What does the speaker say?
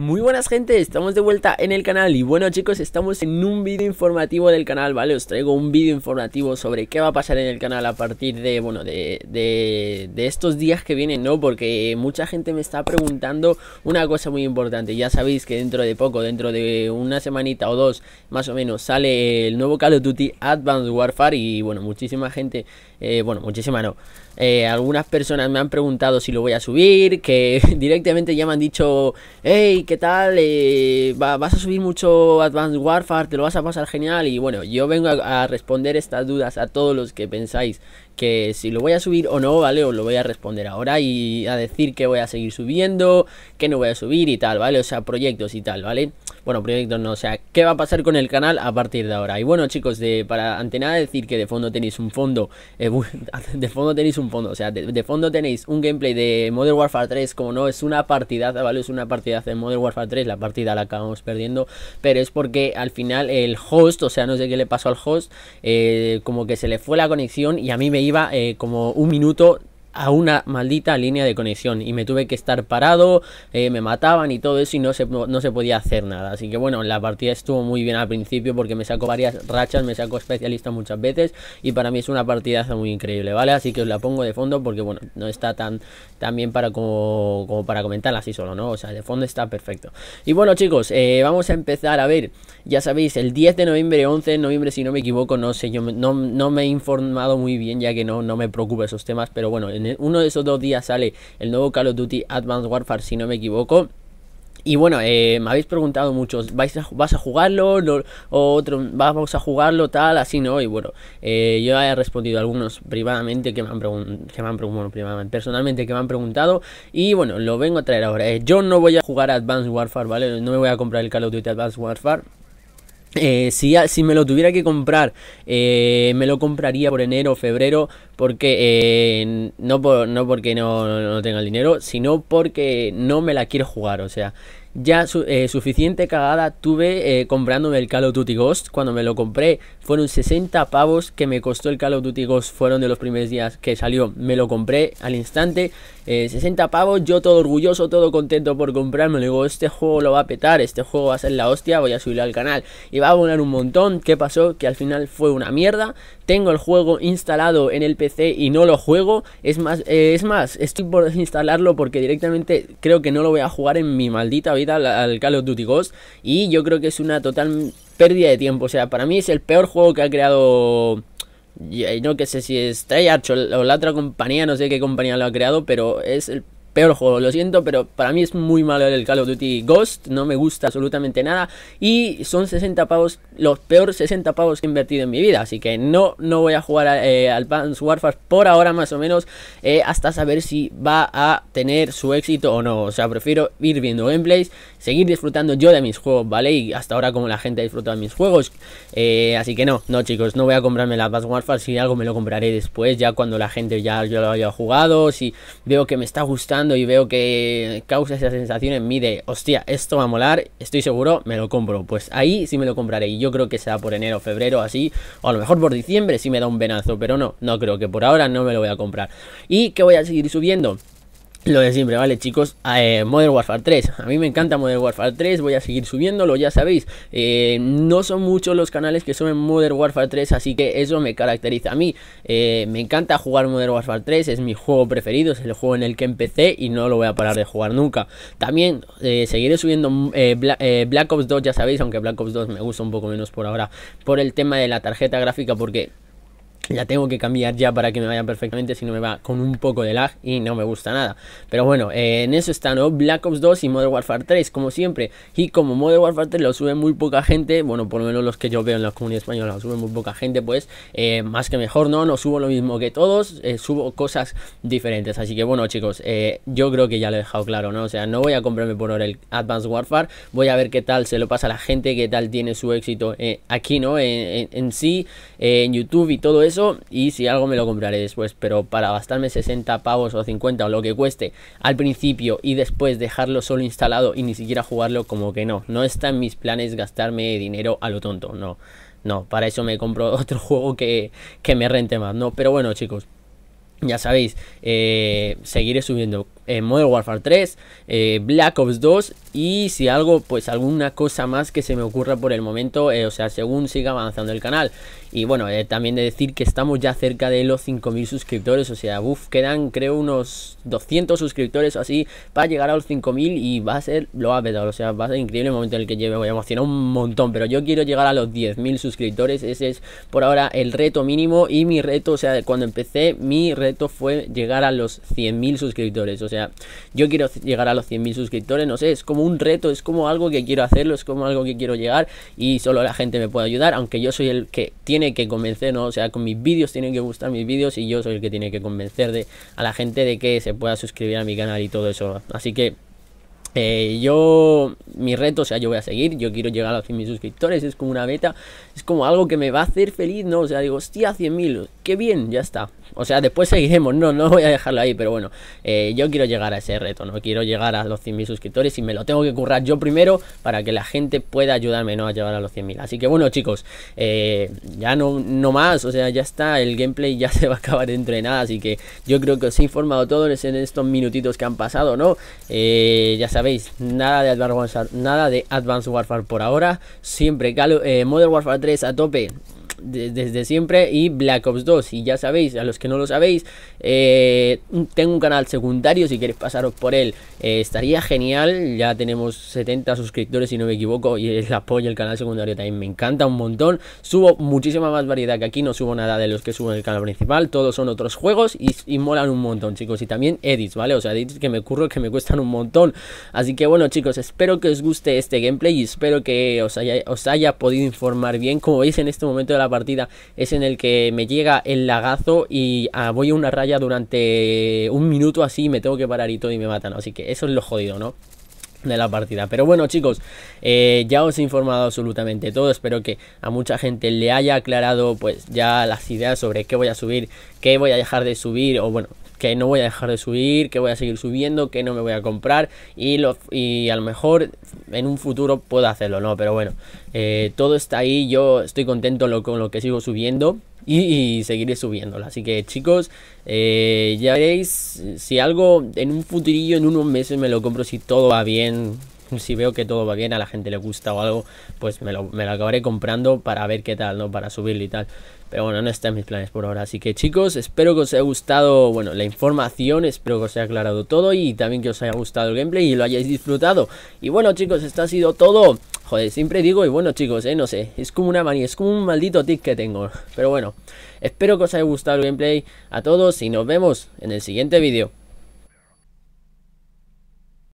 Muy buenas gente, estamos de vuelta en el canal y bueno chicos, estamos en un vídeo informativo del canal, ¿vale? Os traigo un vídeo informativo sobre qué va a pasar en el canal a partir de, bueno, de, de, estos días que vienen, ¿no? Porque mucha gente me está preguntando una cosa muy importante, ya sabéis que dentro de poco, dentro de una semanita o dos, más o menos, sale el nuevo Call of Duty Advanced Warfare y bueno, muchísima gente, eh, bueno, muchísima no, eh, algunas personas me han preguntado si lo voy a subir, que directamente ya me han dicho, hey, ¿qué tal? Eh, vas a subir mucho Advanced Warfare, te lo vas a pasar genial. Y bueno, yo vengo a responder estas dudas a todos los que pensáis que si lo voy a subir o no, ¿vale? Os lo voy a responder ahora y a decir que voy a seguir subiendo, que no voy a subir y tal, ¿vale? O sea, proyectos y tal, ¿vale? Bueno, proyectos no, o sea, ¿qué va a pasar con el canal a partir de ahora? Y bueno, chicos, de, para ante nada decir que de fondo tenéis un fondo, eh, de fondo tenéis un fondo, o sea, de, fondo tenéis un gameplay de Modern Warfare 3, como no, es una partida ¿vale? Es una partida de Modern Warfare 3, la partida la acabamos perdiendo, pero es porque al final el host, o sea, no sé qué le pasó al host, eh, como que se le fue la conexión y a mí me iba eh, como un minuto a una maldita línea de conexión y me tuve que estar parado, eh, me mataban y todo eso y no se, no, se podía hacer nada. Así que bueno, la partida estuvo muy bien al principio porque me sacó varias rachas, me sacó especialista muchas veces y para mí es una partida muy increíble, ¿vale? Así que os la pongo de fondo porque bueno, no está tan, tan bien para como, para comentarla así solo, ¿no? O sea, de fondo está perfecto. Y bueno chicos, eh, vamos a empezar a ver, ya sabéis, el 10 de noviembre, 11 de noviembre si no me equivoco, no sé, yo no, no me he informado muy bien ya que no, no me preocupa esos temas, pero bueno, en uno de esos dos días sale el nuevo Call of Duty Advanced Warfare, si no me equivoco. Y bueno, eh, me habéis preguntado muchos, ¿vais ¿vas a jugarlo? ¿O otro, vamos a jugarlo tal? Así no. Y bueno, eh, yo he respondido a algunos privadamente que me han, preguntado personalmente que me han preguntado. Y bueno, lo vengo a traer ahora. Eh, yo no voy a jugar Advanced Warfare, ¿vale? No me voy a comprar el Call of Duty Advanced Warfare. si, si, me lo tuviera que comprar, me lo compraría por enero o febrero, porque eh, no, no porque no, no, tenga el dinero, sino porque no me la quiero jugar. O sea, ya eh, suficiente cagada tuve eh, comprándome el Call of Duty Ghost. Cuando me lo compré, fueron 60 pavos que me costó el Call of Duty Ghost. Fueron de los primeros días que salió. Me lo compré al instante. 60 pavos, yo todo orgulloso, todo contento por comprarme. Le digo, este juego lo va a petar, este juego va a ser la hostia, voy a subirlo al canal. Y va a volar un montón. ¿Qué pasó? Que al final fue una mierda. Tengo el juego instalado en el PC y no lo juego. Es más, eh, es más, estoy por desinstalarlo porque directamente creo que no lo voy a jugar en mi maldita vida al Call of Duty Ghost. Y yo creo que es una total pérdida de tiempo. O sea, para mí es el peor juego que ha creado no que sé si es Treyarch o la otra compañía, no sé qué compañía lo ha creado, pero es el peor juego, lo siento, pero para mí es muy malo el Call of Duty Ghost, no me gusta absolutamente nada y son 60 pavos, los peores 60 pavos que he invertido en mi vida, así que no, no voy a jugar eh, al Pants Warfare por ahora más o menos eh, hasta saber si va a tener su éxito o no, o sea, prefiero ir viendo gameplays, seguir disfrutando yo de mis juegos, ¿vale? Y hasta ahora como la gente ha disfrutado de mis juegos, eh, así que no, no chicos, no voy a comprarme la Pass Warfare, si algo me lo compraré después, ya cuando la gente ya yo lo haya jugado, si veo que me está gustando y veo que causa esa sensación en mí de, hostia, esto va a molar, estoy seguro, me lo compro. Pues ahí sí me lo compraré y yo creo que será por enero, febrero, así, o a lo mejor por diciembre si me da un venazo, pero no, no creo que por ahora no me lo voy a comprar. ¿Y que voy a seguir subiendo? Lo de siempre, ¿vale, chicos? Ah, eh, Modern Warfare 3. A mí me encanta Modern Warfare 3. Voy a seguir subiéndolo, ya sabéis. Eh, no son muchos los canales que suben Modern Warfare 3, así que eso me caracteriza a mí. Eh, me encanta jugar Modern Warfare 3, es mi juego preferido, es el juego en el que empecé y no lo voy a parar de jugar nunca. También seguiré subiendo Black, Black Ops 2, ya sabéis, aunque Black Ops 2 me gusta un poco menos por ahora, por el tema de la tarjeta gráfica, porque ya tengo que cambiar ya para que me vaya perfectamente, si no me va con un poco de lag y no me gusta nada. Pero bueno, eh, en eso está, ¿no? Black Ops 2 y Modern Warfare 3, como siempre. Y como Modern Warfare 3 lo sube muy poca gente, bueno, por lo menos los que yo veo en la comunidad española lo sube muy poca gente, pues eh, más que mejor, ¿no? No subo lo mismo que todos, eh, subo cosas diferentes. Así que bueno, chicos, yo creo que ya lo he dejado claro, ¿no? O sea, no voy a comprarme por ahora el Advanced Warfare, voy a ver qué tal se lo pasa a la gente, qué tal tiene su éxito aquí, ¿no? En, en sí, en YouTube y todo eso eso y si algo me lo compraré después, pero para gastarme 60 pavos o 50 o lo que cueste al principio y después dejarlo solo instalado y ni siquiera jugarlo, como que no, no está en mis planes gastarme dinero a lo tonto, no. No, para eso me compro otro juego que, me rente más, ¿no? Pero bueno, chicos, ya sabéis, eh, seguiré subiendo eh, Model Warfare 3, eh, Black Ops 2 y si algo, pues alguna cosa más que se me ocurra por el momento, eh, o sea, según siga avanzando el canal. Y bueno, también de decir que estamos ya cerca de los 5.000 suscriptores, o sea, uff, quedan creo unos 200 suscriptores o así para llegar a los 5.000 y va a ser, lo va o sea, va a ser increíble el momento en el que lleve, voy a emocionar un montón, pero yo quiero llegar a los 10.000 suscriptores, ese es por ahora el reto mínimo y mi reto, o sea, cuando empecé, mi reto fue llegar a los 100.000 suscriptores, o sea, yo quiero llegar a los 100.000 suscriptores, no sé, es como un reto, es como algo que quiero hacerlo, es como algo que quiero llegar y solo la gente me puede ayudar, aunque yo soy el que tiene que convencer, ¿no? O sea, con mis vídeos tienen que gustar mis vídeos y yo soy el que tiene que convencer de, a la gente de que se pueda suscribir a mi canal y todo eso. Así que este, yo, mi reto, o sea, yo voy a seguir, yo quiero llegar a los 100.000 suscriptores, es como una beta, es como algo que me va a hacer feliz, ¿no? O sea, digo, hostia, 100.000, qué bien, ya está. O sea, después seguiremos, no, no voy a dejarlo ahí, pero bueno, eh, yo quiero llegar a ese reto, ¿no? Quiero llegar a los 100.000 suscriptores y me lo tengo que currar yo primero para que la gente pueda ayudarme, ¿no? A llegar a los 100.000. Así que bueno, chicos, eh, ya no, no más, o sea, ya está, el gameplay ya se va a acabar dentro de nada, así que yo creo que os he informado todos en estos minutitos que han pasado, ¿no? Eh, ya sabéis nada de Advanced Warfare, nada de Advanced Warfare por ahora. Siempre eh, Modern Warfare 3 a tope desde siempre y Black Ops 2. Y ya sabéis, a los que no lo sabéis, eh, tengo un canal secundario si queréis pasaros por él. Eh, estaría genial, ya tenemos 70 suscriptores si no me equivoco y el apoyo el canal secundario también me encanta un montón. Subo muchísima más variedad que aquí, no subo nada de los que subo en el canal principal, todos son otros juegos y, molan un montón chicos. Y también edits, ¿vale? O sea, edits que me curro que me cuestan un montón. Así que bueno chicos, espero que os guste este gameplay y espero que os haya, os haya podido informar bien. Como veis en este momento de la partida es en el que me llega el lagazo y ah, voy a una raya durante un minuto así me tengo que parar y todo y me matan. Así que eso es lo jodido, ¿no? de la partida pero bueno chicos eh, ya os he informado absolutamente todo espero que a mucha gente le haya aclarado pues ya las ideas sobre qué voy a subir qué voy a dejar de subir o bueno que no voy a dejar de subir, que voy a seguir subiendo, que no me voy a comprar y, lo, y a lo mejor en un futuro puedo hacerlo, ¿no? Pero bueno, eh, todo está ahí, yo estoy contento con lo que sigo subiendo y, seguiré subiéndolo. Así que chicos, eh, ya veréis si algo en un futurillo, en unos meses me lo compro si todo va bien si veo que todo va bien, a la gente le gusta o algo, pues me lo, acabaré comprando para ver qué tal, ¿no? Para subirlo y tal. Pero bueno, no están mis planes por ahora. Así que chicos, espero que os haya gustado, bueno, la información, espero que os haya aclarado todo y también que os haya gustado el gameplay y lo hayáis disfrutado. Y bueno chicos, esto ha sido todo. Joder, siempre digo, y bueno chicos, eh, no sé, es como una manía, es como un maldito tic que tengo. Pero bueno, espero que os haya gustado el gameplay a todos y nos vemos en el siguiente vídeo.